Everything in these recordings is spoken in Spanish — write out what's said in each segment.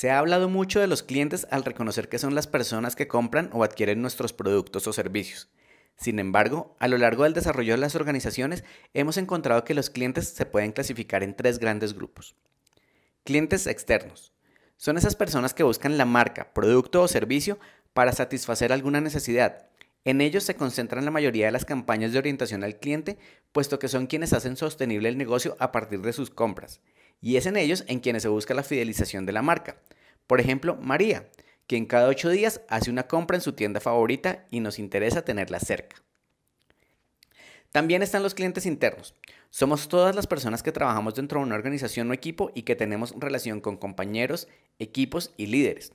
Se ha hablado mucho de los clientes al reconocer que son las personas que compran o adquieren nuestros productos o servicios. Sin embargo, a lo largo del desarrollo de las organizaciones hemos encontrado que los clientes se pueden clasificar en tres grandes grupos. Clientes externos. Son esas personas que buscan la marca, producto o servicio para satisfacer alguna necesidad. En ellos se concentran la mayoría de las campañas de orientación al cliente, puesto que son quienes hacen sostenible el negocio a partir de sus compras y es en ellos en quienes se busca la fidelización de la marca. Por ejemplo, María, quien cada ocho días hace una compra en su tienda favorita y nos interesa tenerla cerca. También están los clientes internos. Somos todas las personas que trabajamos dentro de una organización o equipo y que tenemos relación con compañeros, equipos y líderes.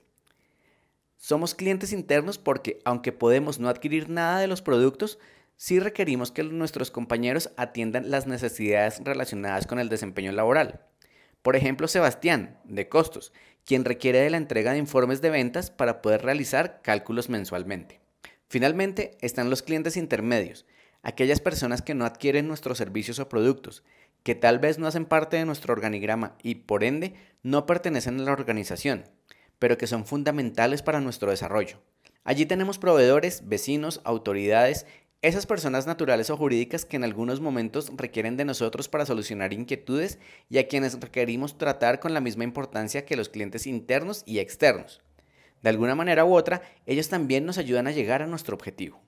Somos clientes internos porque, aunque podemos no adquirir nada de los productos, sí requerimos que nuestros compañeros atiendan las necesidades relacionadas con el desempeño laboral. Por ejemplo, Sebastián, de costos, quien requiere de la entrega de informes de ventas para poder realizar cálculos mensualmente. Finalmente, están los clientes intermedios, aquellas personas que no adquieren nuestros servicios o productos, que tal vez no hacen parte de nuestro organigrama y, por ende, no pertenecen a la organización, pero que son fundamentales para nuestro desarrollo. Allí tenemos proveedores, vecinos, autoridades esas personas naturales o jurídicas que en algunos momentos requieren de nosotros para solucionar inquietudes y a quienes requerimos tratar con la misma importancia que los clientes internos y externos. De alguna manera u otra, ellos también nos ayudan a llegar a nuestro objetivo.